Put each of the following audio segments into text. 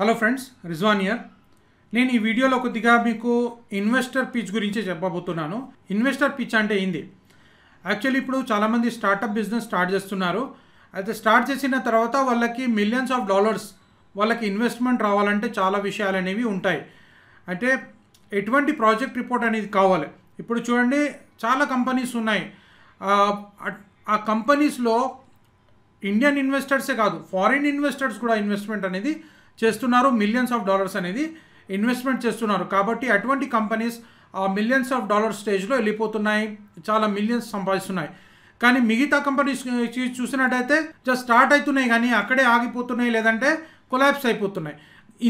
hello friends Rizwan year నేను ఈ వీడియోలో కొద్దిగా మీకు ఇన్వెస్టర్ పిచ్ గురించి చెప్పబోతున్నాను ఇన్వెస్టర్ పిచ్ అంటే ఏంది యాక్చువల్లీ ఇప్పుడు చాలామంది స్టార్టప్ బిజినెస్ స్టార్ట్ చేస్తున్నారు అయితే స్టార్ట్ చేసిన తర్వాత వాళ్ళకి మిలియన్స్ ఆఫ్ డాలర్స్ వాళ్ళకి ఇన్వెస్ట్మెంట్ రావాలంటే చాలా విషయాలు అనేవి ఉంటాయి అంటే ఎటువంటి ప్రాజెక్ట్ రిపోర్ట్ అనేది కావాలి ఇప్పుడు చూడండి చాలా కంపెనీస్ ఉన్నాయి ఆ కంపెనీస్లో ఇండియన్ ఇన్వెస్టర్సే కాదు ఫారిన్ ఇన్వెస్టర్స్ కూడా ఇన్వెస్ట్మెంట్ అనేది చేస్తున్నారు మిలియన్స్ ఆఫ్ డాలర్స్ అనేది ఇన్వెస్ట్మెంట్ చేస్తున్నారు కాబట్టి అటువంటి కంపెనీస్ ఆ మిలియన్స్ ఆఫ్ డాలర్స్ స్టేజ్లో వెళ్ళిపోతున్నాయి చాలా మిలియన్స్ సంపాదిస్తున్నాయి కానీ మిగతా కంపెనీస్ చూసినట్టయితే జస్ట్ స్టార్ట్ అవుతున్నాయి కానీ అక్కడే ఆగిపోతున్నాయి లేదంటే కొలాప్స్ అయిపోతున్నాయి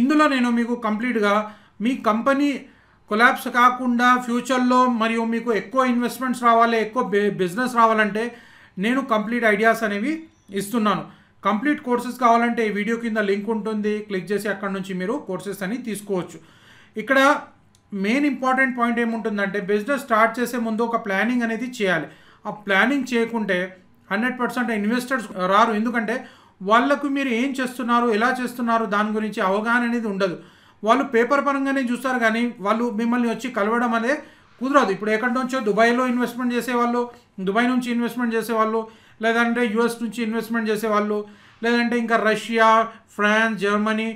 ఇందులో నేను మీకు కంప్లీట్గా మీ కంపెనీ కొలాప్స్ కాకుండా ఫ్యూచర్లో మరియు మీకు ఎక్కువ ఇన్వెస్ట్మెంట్స్ రావాలి ఎక్కువ బిజినెస్ రావాలంటే నేను కంప్లీట్ ఐడియాస్ అనేవి ఇస్తున్నాను కంప్లీట్ కోర్సెస్ కావాలంటే ఈ వీడియో కింద లింక్ ఉంటుంది క్లిక్ చేసి అక్కడ నుంచి మీరు కోర్సెస్ అని తీసుకోవచ్చు ఇక్కడ మెయిన్ ఇంపార్టెంట్ పాయింట్ ఏముంటుందంటే బిజినెస్ స్టార్ట్ చేసే ముందు ఒక ప్లానింగ్ అనేది చేయాలి ఆ ప్లానింగ్ చేయకుంటే హండ్రెడ్ పర్సెంట్ ఇన్వెస్టర్స్ రారు ఎందుకంటే వాళ్ళకు మీరు ఏం చేస్తున్నారు ఎలా చేస్తున్నారు దాని గురించి అవగాహన అనేది ఉండదు వాళ్ళు పేపర్ పరంగానే చూస్తారు కానీ వాళ్ళు మిమ్మల్ని వచ్చి కలవడం అనేది కుదరదు ఇప్పుడు ఎక్కడి నుంచో దుబాయ్లో ఇన్వెస్ట్మెంట్ చేసేవాళ్ళు దుబాయ్ నుంచి ఇన్వెస్ట్మెంట్ చేసేవాళ్ళు లేదంటే యుఎస్ నుంచి ఇన్వెస్ట్మెంట్ చేసేవాళ్ళు లేదంటే ఇంకా రష్యా ఫ్రాన్స్ జర్మనీ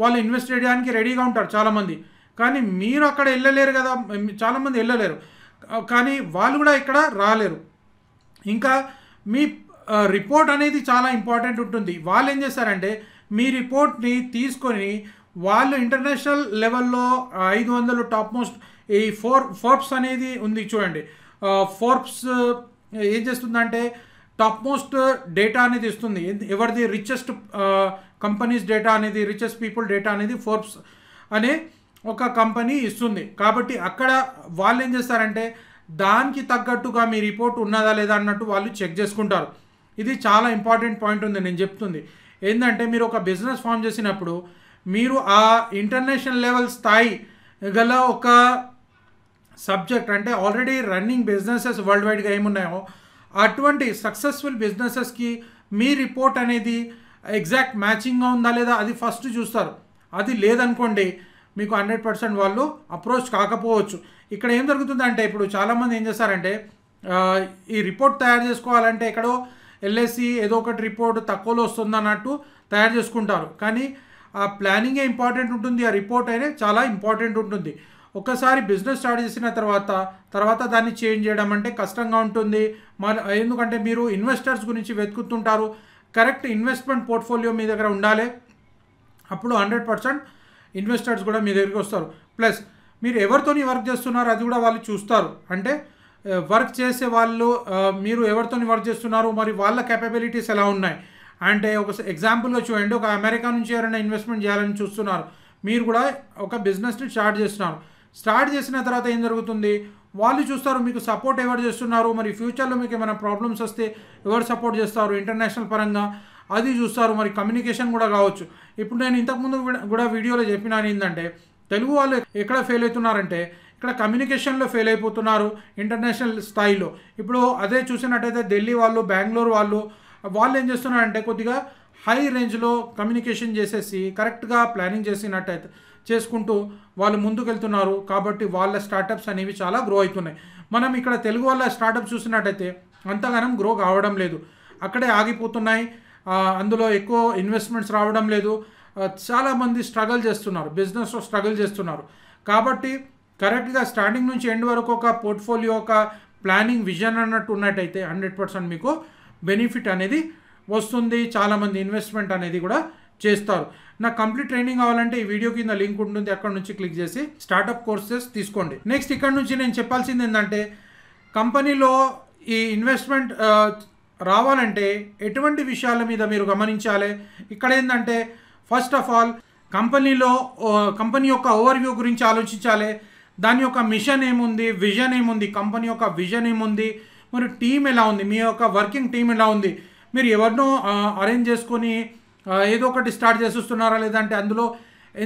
వాళ్ళు ఇన్వెస్ట్ చేయడానికి రెడీగా ఉంటారు చాలామంది కానీ మీరు అక్కడ వెళ్ళలేరు కదా చాలామంది వెళ్ళలేరు కానీ వాళ్ళు కూడా ఇక్కడ రాలేరు ఇంకా మీ రిపోర్ట్ అనేది చాలా ఇంపార్టెంట్ ఉంటుంది వాళ్ళు ఏం చేస్తారంటే మీ రిపోర్ట్ని తీసుకొని వాళ్ళు ఇంటర్నేషనల్ లెవెల్లో ఐదు వందలు టాప్ మోస్ట్ ఈ ఫోర్ ఫోర్బ్స్ అనేది ఉంది చూడండి ఫోర్బ్స్ ఏం చేస్తుందంటే టాప్ మోస్ట్ డేటా అనేది ఇస్తుంది ఎవరిది రిచెస్ట్ కంపెనీస్ డేటా అనేది రిచెస్ట్ పీపుల్ డేటా అనేది ఫోర్బ్స్ అనే ఒక కంపెనీ ఇస్తుంది కాబట్టి అక్కడ వాళ్ళు ఏం చేస్తారంటే దానికి తగ్గట్టుగా మీ రిపోర్ట్ ఉన్నదా లేదా అన్నట్టు వాళ్ళు చెక్ చేసుకుంటారు ఇది చాలా ఇంపార్టెంట్ పాయింట్ ఉంది నేను చెప్తుంది ఏంటంటే మీరు ఒక బిజినెస్ ఫామ్ చేసినప్పుడు మీరు ఆ ఇంటర్నేషనల్ లెవెల్ స్థాయి గల ఒక సబ్జెక్ట్ అంటే ఆల్రెడీ రన్నింగ్ బిజినెసెస్ వరల్డ్ వైడ్గా ఏమున్నాయో అటువంటి సక్సెస్ఫుల్ బిజినెసెస్కి మీ రిపోర్ట్ అనేది ఎగ్జాక్ట్ మ్యాచింగ్గా ఉందా లేదా అది ఫస్ట్ చూస్తారు అది లేదనుకోండి మీకు హండ్రెడ్ పర్సెంట్ వాళ్ళు అప్రోచ్ కాకపోవచ్చు ఇక్కడ ఏం జరుగుతుందంటే ఇప్పుడు చాలామంది ఏం చేస్తారంటే ఈ రిపోర్ట్ తయారు చేసుకోవాలంటే ఎక్కడో ఎల్ఎస్సి e ఏదో ఒకటి రిపోర్ట్ తక్కువలో వస్తుంది అన్నట్టు తయారు చేసుకుంటారు కానీ ఆ ప్లానింగే ఇంపార్టెంట్ ఉంటుంది ఆ రిపోర్ట్ అయితే చాలా ఇంపార్టెంట్ ఉంటుంది ఒక్కసారి బిజినెస్ స్టార్ట్ చేసిన తర్వాత తర్వాత దాన్ని చేంజ్ చేయడం అంటే కష్టంగా ఉంటుంది మరి ఎందుకంటే మీరు ఇన్వెస్టర్స్ గురించి వెతుకుతుంటారు కరెక్ట్ ఇన్వెస్ట్మెంట్ పోర్ట్ఫోలియో మీ దగ్గర ఉండాలి అప్పుడు హండ్రెడ్ పర్సెంట్ ఇన్వెస్టర్స్ కూడా మీ దగ్గరికి వస్తారు ప్లస్ మీరు ఎవరితోని వర్క్ చేస్తున్నారు అది కూడా వాళ్ళు చూస్తారు అంటే వర్క్ చేసే వాళ్ళు మీరు ఎవరితోని వర్క్ చేస్తున్నారు మరి వాళ్ళ కెపబిలిటీస్ ఎలా ఉన్నాయి అంటే ఒక ఎగ్జాంపుల్గా చూడండి ఒక అమెరికా నుంచి ఎవరైనా ఇన్వెస్ట్మెంట్ చేయాలని చూస్తున్నారు మీరు కూడా ఒక బిజినెస్ని స్టార్ట్ చేస్తున్నారు స్టార్ట్ చేసిన తర్వాత ఏం జరుగుతుంది వాళ్ళు చూస్తారు మీకు సపోర్ట్ ఎవరు చేస్తున్నారు మరి ఫ్యూచర్లో మీకు ఏమైనా ప్రాబ్లమ్స్ వస్తే ఎవరు సపోర్ట్ చేస్తారు ఇంటర్నేషనల్ పరంగా అది చూస్తారు మరి కమ్యూనికేషన్ కూడా కావచ్చు ఇప్పుడు నేను ఇంతకుముందు కూడా వీడియోలో చెప్పినాను ఏంటంటే తెలుగు వాళ్ళు ఎక్కడ ఫెయిల్ అవుతున్నారంటే ఇక్కడ కమ్యూనికేషన్లో ఫెయిల్ అయిపోతున్నారు ఇంటర్నేషనల్ స్థాయిలో ఇప్పుడు అదే చూసినట్టయితే ఢిల్లీ వాళ్ళు బెంగళూరు వాళ్ళు వాళ్ళు ఏం చేస్తున్నారంటే కొద్దిగా హై రేంజ్లో కమ్యూనికేషన్ చేసేసి కరెక్ట్గా ప్లానింగ్ చేసినట్టయితే చేసుకుంటూ వాళ్ళు ముందుకెళ్తున్నారు కాబట్టి వాళ్ళ స్టార్టప్స్ అనేవి చాలా గ్రో అవుతున్నాయి మనం ఇక్కడ తెలుగు వాళ్ళ స్టార్టప్ చూసినట్టయితే అంతగానం గ్రో కావడం లేదు అక్కడే ఆగిపోతున్నాయి అందులో ఎక్కువ ఇన్వెస్ట్మెంట్స్ రావడం లేదు చాలామంది స్ట్రగుల్ చేస్తున్నారు బిజినెస్లో స్ట్రగుల్ చేస్తున్నారు కాబట్టి కరెక్ట్గా స్టార్టింగ్ నుంచి ఎండ్ వరకు ఒక పోర్ట్ఫోలియో ఒక ప్లానింగ్ విజన్ అన్నట్టు ఉన్నట్టయితే హండ్రెడ్ పర్సెంట్ మీకు బెనిఫిట్ అనేది వస్తుంది చాలామంది ఇన్వెస్ట్మెంట్ అనేది కూడా చేస్తారు నాకు కంప్లీట్ ట్రైనింగ్ కావాలంటే ఈ వీడియో కింద లింక్ ఉంటుంది అక్కడ నుంచి క్లిక్ చేసి స్టార్టప్ కోర్సెస్ తీసుకోండి నెక్స్ట్ ఇక్కడ నుంచి నేను చెప్పాల్సింది ఏంటంటే కంపెనీలో ఈ ఇన్వెస్ట్మెంట్ రావాలంటే ఎటువంటి విషయాల మీద మీరు గమనించాలి ఇక్కడ ఏంటంటే ఫస్ట్ ఆఫ్ ఆల్ కంపెనీలో కంపెనీ యొక్క ఓవర్ వ్యూ గురించి ఆలోచించాలి దాని యొక్క మిషన్ ఏముంది విజన్ ఏముంది కంపెనీ యొక్క విజన్ ఏముంది మరి టీం ఎలా ఉంది మీ యొక్క వర్కింగ్ టీం ఎలా ఉంది మీరు ఎవరినో అరేంజ్ చేసుకొని ఏదో ఒకటి స్టార్ట్ చేసిస్తున్నారా లేదంటే అందులో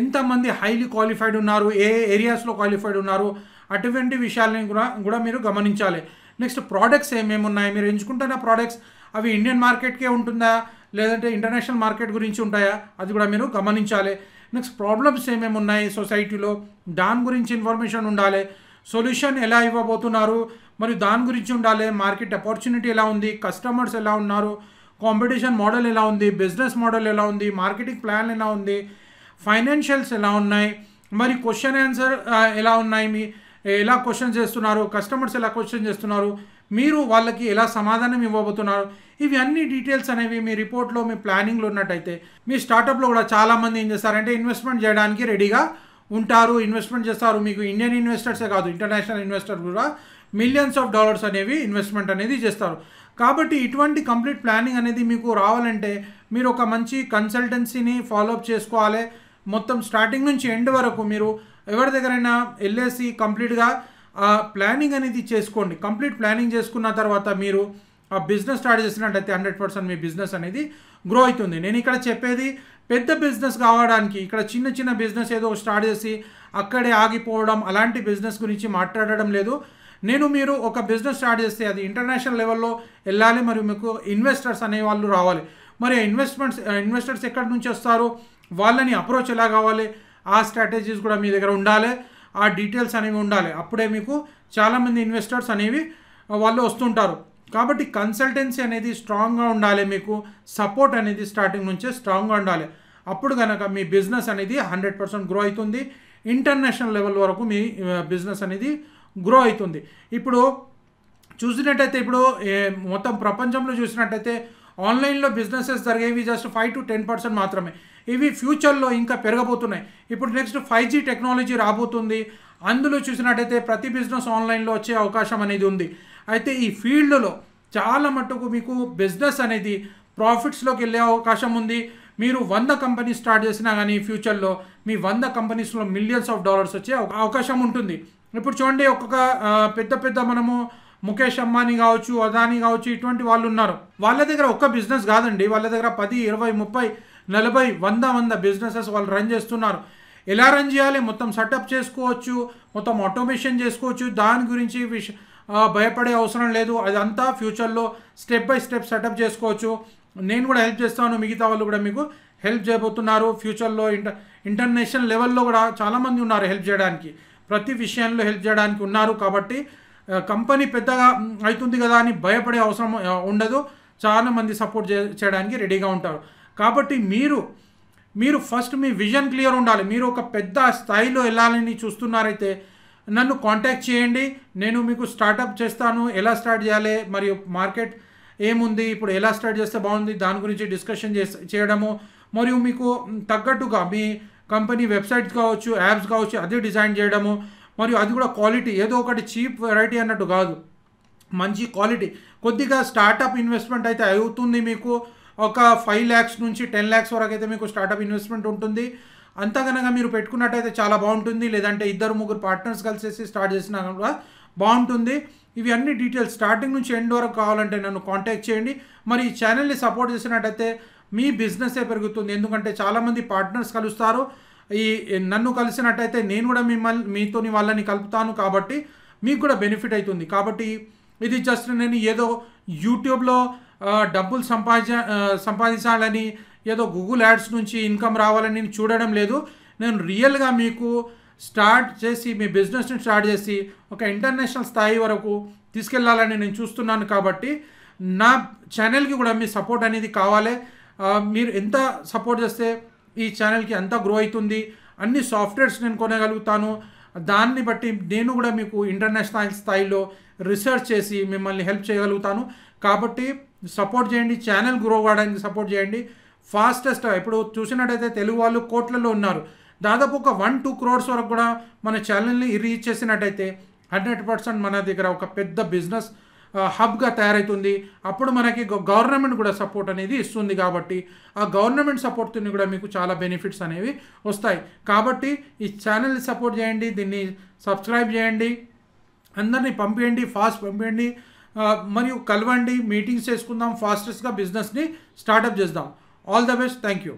ఎంతమంది హైలీ క్వాలిఫైడ్ ఉన్నారు ఏ ఏరియాస్లో క్వాలిఫైడ్ ఉన్నారు అటువంటి విషయాలని కూడా కూడా మీరు గమనించాలి నెక్స్ట్ ప్రోడక్ట్స్ ఏమేమి ఉన్నాయి మీరు ఎంచుకుంటున్న ప్రోడక్ట్స్ అవి ఇండియన్ మార్కెట్కే ఉంటుందా లేదంటే ఇంటర్నేషనల్ మార్కెట్ గురించి ఉంటాయా అది కూడా మీరు గమనించాలి నెక్స్ట్ ప్రాబ్లమ్స్ ఏమేమి ఉన్నాయి సొసైటీలో దాని గురించి ఇన్ఫర్మేషన్ ఉండాలి సొల్యూషన్ ఎలా ఇవ్వబోతున్నారు మరియు దాని గురించి ఉండాలి మార్కెట్ అపర్చునిటీ ఎలా ఉంది కస్టమర్స్ ఎలా ఉన్నారు కాంపిటీషన్ మోడల్ ఎలా ఉంది బిజినెస్ మోడల్ ఎలా ఉంది మార్కెటింగ్ ప్లాన్ ఎలా ఉంది ఫైనాన్షియల్స్ ఎలా ఉన్నాయి మరి క్వశ్చన్ ఆన్సర్ ఎలా ఉన్నాయి మీ ఎలా క్వశ్చన్ చేస్తున్నారు కస్టమర్స్ ఎలా క్వశ్చన్ చేస్తున్నారు మీరు వాళ్ళకి ఎలా సమాధానం ఇవ్వబోతున్నారు ఇవి అన్ని డీటెయిల్స్ అనేవి మీ రిపోర్ట్లో మీ ప్లానింగ్లో ఉన్నట్టయితే మీ స్టార్టప్లో కూడా చాలామంది ఏం చేస్తారంటే ఇన్వెస్ట్మెంట్ చేయడానికి రెడీగా ఉంటారు ఇన్వెస్ట్మెంట్ చేస్తారు మీకు ఇండియన్ ఇన్వెస్టర్సే కాదు ఇంటర్నేషనల్ ఇన్వెస్టర్ కూడా మిలియన్స్ ఆఫ్ డాలర్స్ అనేవి ఇన్వెస్ట్మెంట్ అనేది చేస్తారు కాబట్టి ఇటువంటి కంప్లీట్ ప్లానింగ్ అనేది మీకు రావాలంటే మీరు ఒక మంచి కన్సల్టెన్సీని ఫాలోఅప్ చేసుకోవాలి మొత్తం స్టార్టింగ్ నుంచి ఎండ్ వరకు మీరు ఎవరి దగ్గరైనా వెళ్ళేసి కంప్లీట్గా ఆ ప్లానింగ్ అనేది చేసుకోండి కంప్లీట్ ప్లానింగ్ చేసుకున్న తర్వాత మీరు ఆ బిజినెస్ స్టార్ట్ చేసినట్టయితే హండ్రెడ్ పర్సెంట్ మీ బిజినెస్ అనేది గ్రో అవుతుంది నేను ఇక్కడ చెప్పేది పెద్ద బిజినెస్ కావడానికి ఇక్కడ చిన్న చిన్న బిజినెస్ ఏదో స్టార్ట్ చేసి అక్కడే ఆగిపోవడం అలాంటి బిజినెస్ గురించి మాట్లాడడం లేదు నేను మీరు ఒక బిజినెస్ స్టార్ట్ చేస్తే అది ఇంటర్నేషనల్ లెవెల్లో వెళ్ళాలి మరియు మీకు ఇన్వెస్టర్స్ అనేవాళ్ళు రావాలి మరి ఇన్వెస్ట్మెంట్స్ ఇన్వెస్టర్స్ ఎక్కడి నుంచి వస్తారు వాళ్ళని అప్రోచ్ ఎలా కావాలి ఆ స్ట్రాటజీస్ కూడా మీ దగ్గర ఉండాలి ఆ డీటెయిల్స్ అనేవి ఉండాలి అప్పుడే మీకు చాలామంది ఇన్వెస్టర్స్ అనేవి వాళ్ళు వస్తుంటారు కాబట్టి కన్సల్టెన్సీ అనేది స్ట్రాంగ్గా ఉండాలి మీకు సపోర్ట్ అనేది స్టార్టింగ్ నుంచే స్ట్రాంగ్గా ఉండాలి అప్పుడు కనుక మీ బిజినెస్ అనేది హండ్రెడ్ పర్సెంట్ గ్రో అవుతుంది ఇంటర్నేషనల్ లెవెల్ వరకు మీ బిజినెస్ అనేది గ్రో అవుతుంది ఇప్పుడు చూసినట్టయితే ఇప్పుడు మొత్తం ప్రపంచంలో చూసినట్టయితే ఆన్లైన్లో బిజినెసెస్ జరిగేవి just five to ten percent మాత్రమే ఇవి ఫ్యూచర్లో ఇంకా పెరగబోతున్నాయి ఇప్పుడు నెక్స్ట్ ఫైవ్ జీ టెక్నాలజీ రాబోతుంది అందులో చూసినట్టయితే ప్రతి బిజినెస్ ఆన్లైన్లో వచ్చే అవకాశం అనేది ఉంది అయితే ఈ ఫీల్డ్లో చాలా మటుకు మీకు బిజినెస్ అనేది ప్రాఫిట్స్లోకి వెళ్ళే అవకాశం ఉంది మీరు వంద కంపెనీ స్టార్ట్ చేసినా కానీ ఫ్యూచర్లో మీ వంద కంపెనీస్లో మిలియన్స్ ఆఫ్ డాలర్స్ వచ్చే అవకాశం ఉంటుంది ఇప్పుడు చూడండి ఒక్కొక్క పెద్ద పెద్ద మనము ముఖేష్ అంబానీ కావచ్చు అదానీ కావచ్చు ఇటువంటి వాళ్ళు ఉన్నారు వాళ్ళ దగ్గర ఒక్క బిజినెస్ కాదండి వాళ్ళ దగ్గర పది ఇరవై ముప్పై నలభై వంద వంద బిజినెసెస్ వాళ్ళు రన్ చేస్తున్నారు ఎలా రన్ చేయాలి మొత్తం సెటప్ చేసుకోవచ్చు మొత్తం ఆటోమేషన్ చేసుకోవచ్చు దాని గురించి విష భయపడే అవసరం లేదు అదంతా ఫ్యూచర్లో స్టెప్ బై స్టెప్ సెటప్ చేసుకోవచ్చు నేను కూడా హెల్ప్ చేస్తాను మిగతా వాళ్ళు కూడా మీకు హెల్ప్ చేయబోతున్నారు ఫ్యూచర్లో ఇంటర్ ఇంటర్నేషనల్ లెవెల్లో కూడా చాలామంది ఉన్నారు హెల్ప్ చేయడానికి ప్రతి విషయంలో హెల్ప్ చేయడానికి ఉన్నారు కాబట్టి కంపెనీ పెద్దగా అవుతుంది కదా అని భయపడే అవసరం ఉండదు చాలామంది సపోర్ట్ చేయడానికి రెడీగా ఉంటారు కాబట్టి మీరు మీరు ఫస్ట్ మీ విజన్ క్లియర్ ఉండాలి మీరు ఒక పెద్ద స్థాయిలో వెళ్ళాలని చూస్తున్నారైతే నన్ను కాంటాక్ట్ చేయండి నేను మీకు స్టార్టప్ చేస్తాను ఎలా స్టార్ట్ చేయాలి మరియు మార్కెట్ ఏముంది ఇప్పుడు ఎలా స్టార్ట్ చేస్తే బాగుంది దాని గురించి డిస్కషన్ చేయడము మరియు మీకు తగ్గట్టుగా మీ కంపెనీ వెబ్సైట్స్ కావచ్చు యాప్స్ కావచ్చు అది డిజైన్ చేయడము మరియు అది కూడా క్వాలిటీ ఏదో ఒకటి చీప్ వెరైటీ అన్నట్టు కాదు మంచి క్వాలిటీ కొద్దిగా స్టార్టప్ ఇన్వెస్ట్మెంట్ అయితే అవుతుంది మీకు ఒక ఫైవ్ ల్యాక్స్ నుంచి టెన్ ల్యాక్స్ వరకు అయితే మీకు స్టార్టప్ ఇన్వెస్ట్మెంట్ ఉంటుంది అంతగనగా మీరు పెట్టుకున్నట్టయితే చాలా బాగుంటుంది లేదంటే ఇద్దరు ముగ్గురు పార్ట్నర్స్ కలిసేసి స్టార్ట్ చేసిన కూడా బాగుంటుంది ఇవి అన్ని డీటెయిల్స్ స్టార్టింగ్ నుంచి ఎండ్ వరకు కావాలంటే నన్ను కాంటాక్ట్ చేయండి మరి ఈ ఛానల్ని సపోర్ట్ చేసినట్టయితే మీ బిజినెసే పెరుగుతుంది ఎందుకంటే చాలామంది పార్ట్నర్స్ కలుస్తారు ఈ నన్ను కలిసినట్టయితే నేను కూడా మిమ్మల్ని మీతోని వాళ్ళని కలుపుతాను కాబట్టి మీకు కూడా బెనిఫిట్ అవుతుంది కాబట్టి ఇది జస్ట్ నేను ఏదో యూట్యూబ్లో డబ్బులు సంపాదించ సంపాదించాలని ఏదో గూగుల్ యాడ్స్ నుంచి ఇన్కమ్ రావాలని నేను చూడడం లేదు నేను రియల్గా మీకు స్టార్ట్ చేసి మీ బిజినెస్ని స్టార్ట్ చేసి ఒక ఇంటర్నేషనల్ స్థాయి వరకు తీసుకెళ్లాలని నేను చూస్తున్నాను కాబట్టి నా ఛానల్కి కూడా మీ సపోర్ట్ అనేది కావాలి మీరు ఎంత సపోర్ట్ చేస్తే ఈ ఛానల్కి ఎంత గ్రో అవుతుంది అన్ని సాఫ్ట్వేర్స్ నేను కొనగలుగుతాను దాన్ని బట్టి నేను కూడా మీకు ఇంటర్నేషనల్ స్థాయిలో రీసెర్చ్ చేసి మిమ్మల్ని హెల్ప్ చేయగలుగుతాను కాబట్టి సపోర్ట్ చేయండి ఛానల్ గ్రో కావడానికి సపోర్ట్ చేయండి ఫాస్టెస్ట్ ఇప్పుడు చూసినట్టయితే తెలుగు వాళ్ళు కోట్లలో ఉన్నారు దాదాపు ఒక వన్ టూ క్రోర్స్ వరకు కూడా మన ఛానల్ని రీచ్ చేసినట్టయితే హండ్రెడ్ పర్సెంట్ మన దగ్గర ఒక పెద్ద బిజినెస్ హబ్గా తయారవుతుంది అప్పుడు మనకి గవర్నమెంట్ కూడా సపోర్ట్ అనేది ఇస్తుంది కాబట్టి ఆ గవర్నమెంట్ సపోర్ట్తో కూడా మీకు చాలా బెనిఫిట్స్ అనేవి వస్తాయి కాబట్టి ఈ ఛానల్ని సపోర్ట్ చేయండి దీన్ని సబ్స్క్రైబ్ చేయండి అందరినీ పంపించండి ఫాస్ట్ పంపించండి మరియు కలవండి మీటింగ్స్ చేసుకుందాం ఫాస్టెస్ట్గా బిజినెస్ని స్టార్టప్ చేద్దాం all the best thank you